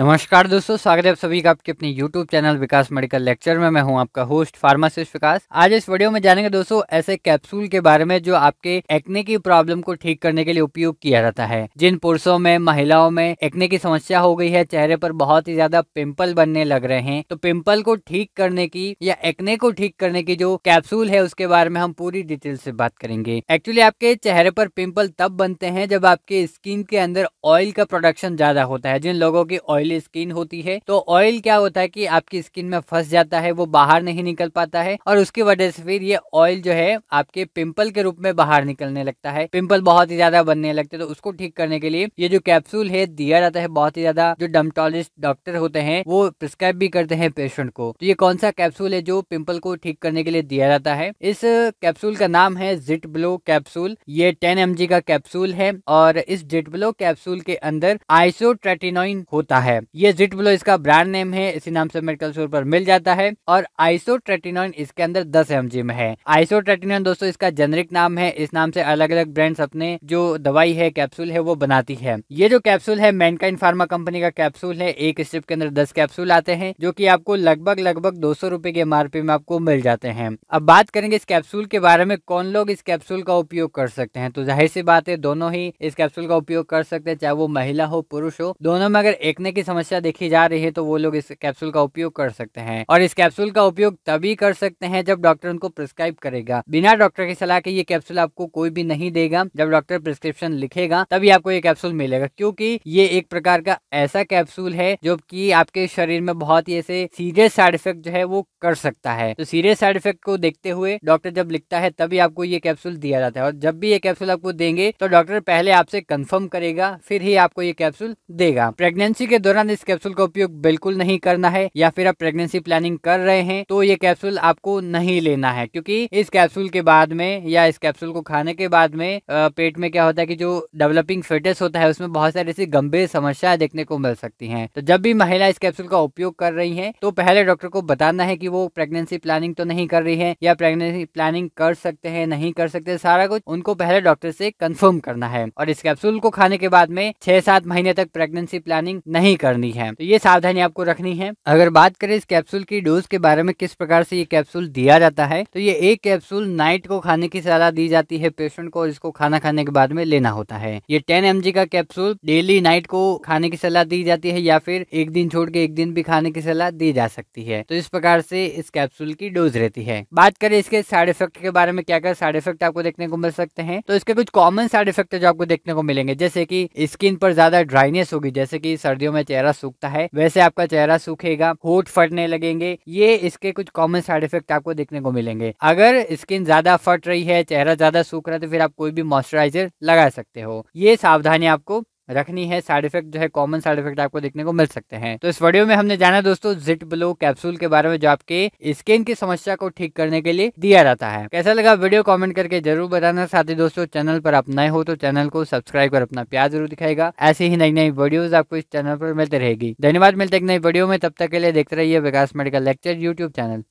नमस्कार दोस्तों स्वागत है आप सभी का आपके अपने YouTube channel Vikas medical lecture में मैं हूं आपका होस्ट फार्मासिस्ट विकास आज इस वीडियो में जानेंगे दोस्तों ऐसे कैप्सूल के बारे में जो आपके एक्ने की प्रॉब्लम को ठीक करने के लिए उपयोग किया जाता है जिन पुरुषों में महिलाओं में एक्ने की समस्या हो गई है चेहरे पर बहुत ही ज्यादा पिम्पल बनने लग रहे हैं तो पिम्पल को ठीक करने की या एक्ने को ठीक करने की जो कैप्सूल है उसके बारे में हम पूरी डिटेल से बात करेंगे एक्चुअली आपके चेहरे पर पिम्पल तब बनते हैं जब आपके स्किन के अंदर ऑयल का प्रोडक्शन ज्यादा होता है जिन लोगों की ऑयल ऑयली स्किन होती है तो ऑयल क्या होता है कि आपकी स्किन में फंस जाता है वो बाहर नहीं निकल पाता है और उसकी वजह से फिर ये ऑयल जो है आपके पिंपल के रूप में बाहर निकलने लगता है पिंपल बहुत ही ज्यादा बनने लगते हैं तो उसको ठीक करने के लिए ये जो कैप्सूल है दिया जाता है बहुत ही ज्यादा जो डर्मटोलॉजिस्ट डॉक्टर होते हैं वो प्रिस्क्राइब भी करते हैं पेशेंट को तो ये कौन सा कैप्सूल है जो पिंपल को ठीक करने के लिए दिया जाता है इस कैप्सूल का नाम है जिट ब्लो कैप्सूल ये टेन एम का कैप्सूल है और इस जिट ब्लो कैप्सूल के अंदर आइसोट्रेटिनोइन होता है है ये जिट ब्लो इसका ब्रांड नेम है इसी नाम से मेडिकल स्टोर पर मिल जाता है और आइसो इसके अंदर दस एम में है आइसोट्रेटिनॉन दोस्तों इसका जेनरिक नाम है इस नाम से अलग अलग ब्रांड्स अपने जो दवाई है कैप्सूल है वो बनाती है ये जो कैप्सूल है मैनकाइन फार्मा कंपनी का कैप्सूल है एक स्ट्रिप के अंदर दस कैप्सूल आते हैं जो की आपको लगभग लगभग दो सौ के एमआरपी में आपको मिल जाते हैं अब बात करेंगे इस कैप्सूल के बारे में कौन लोग इस कैप्सूल का उपयोग कर सकते हैं तो जाहिर सी बात है दोनों ही इस कैप्सूल का उपयोग कर सकते हैं चाहे वो महिला हो पुरुष हो दोनों में अगर एक ने की समस्या देखी जा रही है तो वो लोग इस कैप्सूल का उपयोग कर सकते हैं और इस कैप्सूल का उपयोग तभी कर सकते हैं जब डॉक्टर उनको प्रिस्क्राइब करेगा बिना डॉक्टर की सलाह के ये कैप्सूल आपको कोई भी नहीं देगा जब डॉक्टर प्रिस्क्रिप्शन लिखेगा तभी आपको ये कैप्सूल मिलेगा क्योंकि ये एक प्रकार का ऐसा कैप्सूल है जो की आपके शरीर में बहुत ही ऐसे सीरियस साइड इफेक्ट जो है वो कर सकता है तो सीरियस साइड इफेक्ट को देखते हुए डॉक्टर जब लिखता है तभी आपको ये कैप्सूल दिया जाता है और जब भी ये कैप्सूल आपको देंगे तो डॉक्टर पहले आपसे कंफर्म करेगा फिर ही आपको ये कैप्सूल देगा प्रेगनेंसी के दौरान इस कैप्सूल का उपयोग बिल्कुल नहीं करना है या फिर आप प्रेगनेंसी प्लानिंग कर रहे हैं तो ये कैप्सूल आपको नहीं लेना है क्योंकि इस कैप्सूल के बाद में या इस कैप्सूल को खाने के बाद में पेट में क्या होता है की जो डेवलपिंग फेटस होता है उसमें बहुत सारी ऐसी गंभीर समस्याएं देखने को मिल सकती है तो जब भी महिला इस कैप्सूल का उपयोग कर रही है तो पहले डॉक्टर को बताना है की वो प्रेगनेंसी प्लानिंग तो नहीं कर रही है या प्रेगनेंसी प्लानिंग कर सकते हैं नहीं कर सकते सारा कुछ उनको पहले डॉक्टर से कंफर्म करना है और इस कैप्सूल को खाने के बाद में छह सात महीने तक प्रेगनेंसी प्लानिंग नहीं करनी है तो ये सावधानी आपको रखनी है अगर बात करें इस कैप्सूल की डोज के बारे में किस प्रकार से ये कैप्सूल दिया जाता है तो ये एक कैप्सूल नाइट को खाने की सलाह दी जाती है पेशेंट को इसको खाना खाने के बाद में लेना होता है ये टेन एम का कैप्सूल डेली नाइट को खाने की सलाह दी जाती है या फिर एक दिन छोड़ के एक दिन भी खाने की सलाह दी जा सकती है तो इस प्रकार से इस कैप्सूल की डोज रहती है बात करें इसके साइड इफेक्ट के बारे में क्या क्या साइड इफेक्ट आपको देखने को मिल सकते हैं तो इसके कुछ कॉमन साइड इफेक्ट जो आपको देखने को मिलेंगे जैसे की स्किन पर ज्यादा ड्राइनेस होगी जैसे की सर्दियों में चेहरा सूखता है वैसे आपका चेहरा सूखेगा होठ फटने लगेंगे ये इसके कुछ कॉमन साइड इफेक्ट आपको देखने को मिलेंगे अगर स्किन ज्यादा फट रही है चेहरा ज्यादा सूख रहा है तो फिर आप कोई भी मॉइस्चराइजर लगा सकते हो ये सावधानी आपको रखनी है साइड इफेक्ट जो है कॉमन साइड इफेक्ट आपको देखने को मिल सकते हैं तो इस वीडियो में हमने जाना दोस्तों जिट ब्लो कैप्सूल के बारे में जो आपके स्किन की समस्या को ठीक करने के लिए दिया जाता है कैसा लगा वीडियो कॉमेंट करके जरूर बताना साथ ही दोस्तों चैनल पर आप नए हो तो चैनल को सब्सक्राइब कर अपना प्यार जरूर दिखाएगा ऐसे ही नई नई वीडियो आपको इस चैनल पर मिलते रहेगी धन्यवाद मिलते एक नई वीडियो में तब तक के लिए देखते रहिए Vikas medical lecture YouTube channel